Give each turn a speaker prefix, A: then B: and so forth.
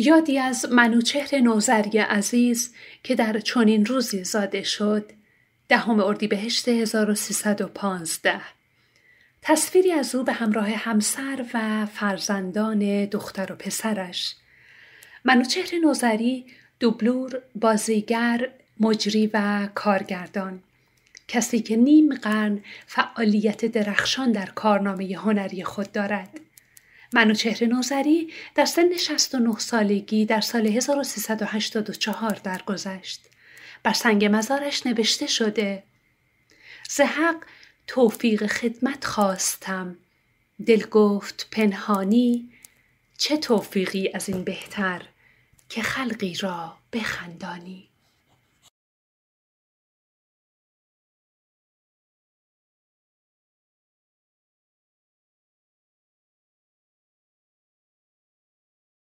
A: یادی از منوچهر نوزری عزیز که در چنین روزی زاده شد دهم اردیبهشت 1315 تصویری از او به همراه همسر و فرزندان دختر و پسرش منوچهر نوزری دوبلور بازیگر مجری و کارگردان کسی که نیم قرن فعالیت درخشان در کارنامه هنری خود دارد چهره نوزری در سن 69 سالگی در سال 1384 درگذشت. بر سنگ مزارش نوشته شده ز توفیق خدمت خواستم دل گفت پنهانی چه توفیقی از این بهتر که خلقی را بخندانی